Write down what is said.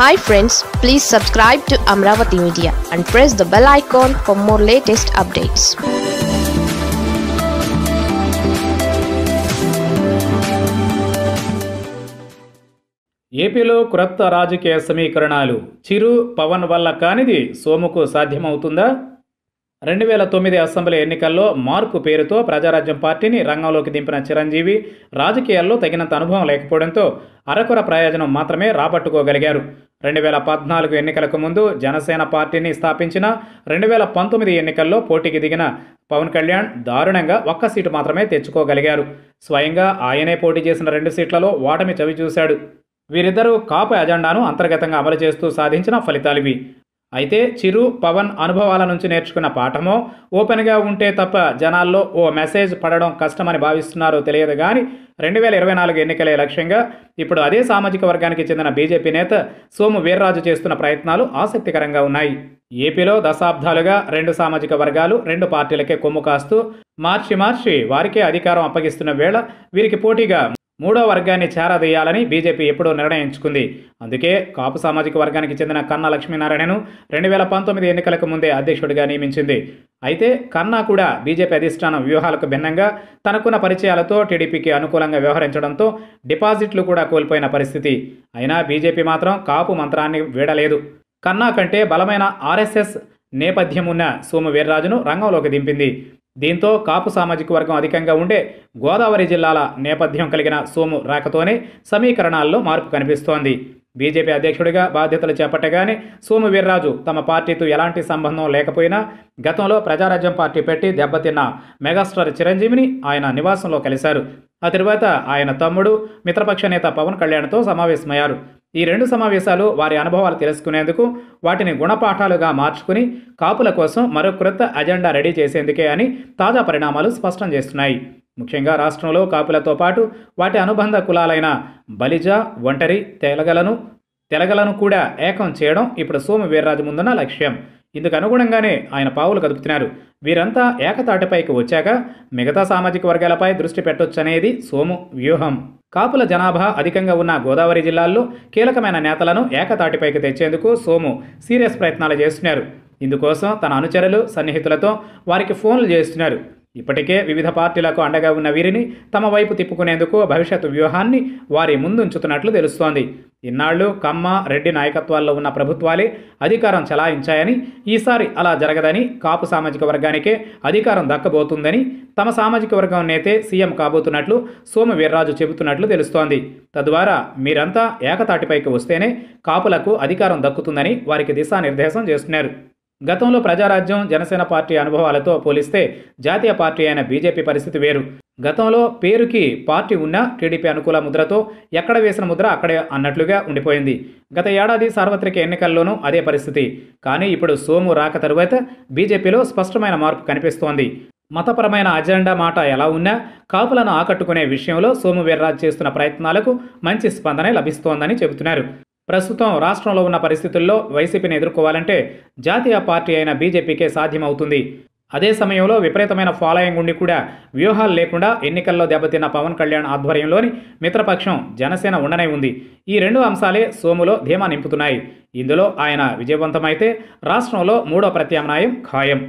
hi friends please subscribe to Amaravati media and press the bell icon for more latest updates ఏపీలో క్రొత్త రాజకీయ సమీకరణాలు చిరు పవన్ వల్ల కానిది సోముకు సాధ్యమవుతుందా రెండు వేల తొమ్మిది అసెంబ్లీ ఎన్నికల్లో మార్కు పేరుతో ప్రజారాజ్యం పార్టీని రంగంలోకి దింపిన చిరంజీవి రాజకీయాల్లో తగినంత అనుభవం లేకపోవడంతో అరకొర ప్రయోజనం మాత్రమే రాబట్టుకోగలిగారు రెండు వేల పద్నాలుగు ఎన్నికలకు ముందు జనసేన పార్టీని స్థాపించిన రెండు వేల పంతొమ్మిది ఎన్నికల్లో పోటీకి దిగిన పవన్ కళ్యాణ్ దారుణంగా ఒక్క సీటు మాత్రమే తెచ్చుకోగలిగారు స్వయంగా ఆయనే పోటీ చేసిన రెండు సీట్లలో ఓటమి చవి చూశాడు వీరిద్దరూ కాపు అజెండాను అంతర్గతంగా అమలు చేస్తూ సాధించిన ఫలితాలివి అయితే చిరు పవన్ అనుభవాల నుంచి నేర్చుకున్న పాఠమో ఓపెన్గా ఉంటే తప్ప జనాల్లో ఓ మెసేజ్ పడడం కష్టమని భావిస్తున్నారో తెలియదు కానీ రెండు వేల ఇరవై నాలుగు ఎన్నికలే లక్ష్యంగా ఇప్పుడు అదే సామాజిక వర్గానికి చెందిన బీజేపీ నేత సోము వీర్రాజు చేస్తున్న ప్రయత్నాలు ఆసక్తికరంగా ఉన్నాయి ఏపీలో దశాబ్దాలుగా రెండు సామాజిక వర్గాలు రెండు పార్టీలకే కొమ్ము కాస్తూ మార్చి మార్చి వారికే అధికారం అప్పగిస్తున్న వేళ వీరికి పోటీగా మూడో వర్గాన్ని చేరదీయాలని బీజేపీ ఎప్పుడో నిర్ణయించుకుంది అందుకే కాపు సామాజిక వర్గానికి చెందిన కన్నా లక్ష్మీనారాయణను రెండు వేల పంతొమ్మిది ఎన్నికలకు ముందే అధ్యక్షుడిగా నియమించింది అయితే కన్నా కూడా బీజేపీ అధిష్టానం వ్యూహాలకు భిన్నంగా తనకున్న పరిచయాలతో టీడీపీకి అనుకూలంగా వ్యవహరించడంతో డిపాజిట్లు కూడా కోల్పోయిన పరిస్థితి అయినా బీజేపీ మాత్రం కాపు మంత్రాన్ని వీడలేదు కన్నా కంటే బలమైన ఆర్ఎస్ఎస్ నేపథ్యమున్న సోము వీర్రాజును రంగంలోకి దింపింది దీంతో కాపు సామాజిక వర్గం అధికంగా ఉండే గోదావరి జిల్లాల నేపథ్యం కలిగిన సోము రాకతోనే సమీకరణాల్లో మార్పు కనిపిస్తోంది బీజేపీ అధ్యక్షుడిగా బాధ్యతలు చేపట్టగానే సోము వీర్రాజు తమ పార్టీతో ఎలాంటి సంబంధం లేకపోయినా గతంలో ప్రజారాజ్యం పార్టీ పెట్టి దెబ్బతిన్న మెగాస్టార్ చిరంజీవిని ఆయన నివాసంలో కలిశారు ఆ తర్వాత ఆయన తమ్ముడు మిత్రపక్ష నేత పవన్ కళ్యాణ్తో సమావేశమయ్యారు ఈ రెండు సమావేశాలు వారి అనుభవాలు తెలుసుకునేందుకు వాటిని గుణపాఠాలుగా మార్చుకుని కాపుల కోసం మరో క్రొత్త అజెండా రెడీ చేసేందుకే అని తాజా పరిణామాలు స్పష్టం చేస్తున్నాయి ముఖ్యంగా రాష్ట్రంలో కాపులతో పాటు వాటి అనుబంధ కులాలైన బలిజ ఒంటరి తెలగలను తెలగలను కూడా ఏకం చేయడం ఇప్పుడు సోము వీర్రాజు ముందున్న లక్ష్యం ఇందుకు అనుగుణంగానే ఆయన పావులు కదుపుతున్నారు వీరంతా ఏకతాటిపైకి వచ్చాక మిగతా సామాజిక వర్గాలపై దృష్టి పెట్టొచ్చనేది సోము వ్యూహం కాపుల జనాభా అధికంగా ఉన్న గోదావరి జిల్లాల్లో కీలకమైన నేతలను ఏకతాటిపైకి తెచ్చేందుకు సోము సీరియస్ ప్రయత్నాలు చేస్తున్నారు ఇందుకోసం తన అనుచరులు సన్నిహితులతో వారికి ఫోన్లు చేస్తున్నారు ఇప్పటికే వివిధ పార్టీలకు అండగా ఉన్న వీరిని తమ వైపు తిప్పుకునేందుకు భవిష్యత్ వ్యూహాన్ని వారి ముందుంచుతున్నట్లు తెలుస్తోంది ఇన్నాళ్ళు కమ్మ రెడ్డి నాయకత్వాల్లో ఉన్న ప్రభుత్వాలే అధికారం చలాయించాయని ఈసారి అలా జరగదని కాపు సామాజిక వర్గానికే అధికారం దక్కబోతుందని తమ సామాజిక వర్గం నేతే సీఎం కాబోతున్నట్లు సోము వీర్రాజు చెబుతున్నట్లు తెలుస్తోంది తద్వారా మీరంతా ఏకతాటిపైకి వస్తేనే కాపులకు అధికారం దక్కుతుందని వారికి దిశానిర్దేశం చేస్తున్నారు గతంలో ప్రజారాజ్యం జనసేన పార్టీ అనుభవాలతో పోలిస్తే జాతీయ పార్టీ అయిన బీజేపీ పరిస్థితి వేరు గతంలో పేరుకి పార్టీ ఉన్నా టీడీపీ అనుకూల ముద్రతో ఎక్కడ వేసిన ముద్ర అక్కడే అన్నట్లుగా ఉండిపోయింది గత ఏడాది సార్వత్రిక ఎన్నికల్లోనూ అదే పరిస్థితి కానీ ఇప్పుడు సోము రాక తరువాత బీజేపీలో స్పష్టమైన మార్పు కనిపిస్తోంది మతపరమైన అజెండా మాట ఎలా ఉన్నా కాపులను ఆకట్టుకునే విషయంలో సోము వీర్రాజ్ చేస్తున్న ప్రయత్నాలకు మంచి స్పందనే లభిస్తోందని చెబుతున్నారు ప్రస్తుతం రాష్ట్రంలో ఉన్న పరిస్థితుల్లో వైసీపీని ఎదుర్కోవాలంటే జాతీయ పార్టీ అయిన బీజేపీకే సాధ్యమవుతుంది అదే సమయంలో విపరీతమైన ఫాలోయింగ్ ఉండి కూడా వ్యూహాలు లేకుండా ఎన్నికల్లో దెబ్బతిన్న పవన్ కళ్యాణ్ ఆధ్వర్యంలోని మిత్రపక్షం జనసేన ఉండనే ఉంది ఈ రెండు అంశాలే సోములో ధీమా నింపుతున్నాయి ఇందులో ఆయన విజయవంతమైతే రాష్ట్రంలో మూడో ప్రత్యామ్నాయం ఖాయం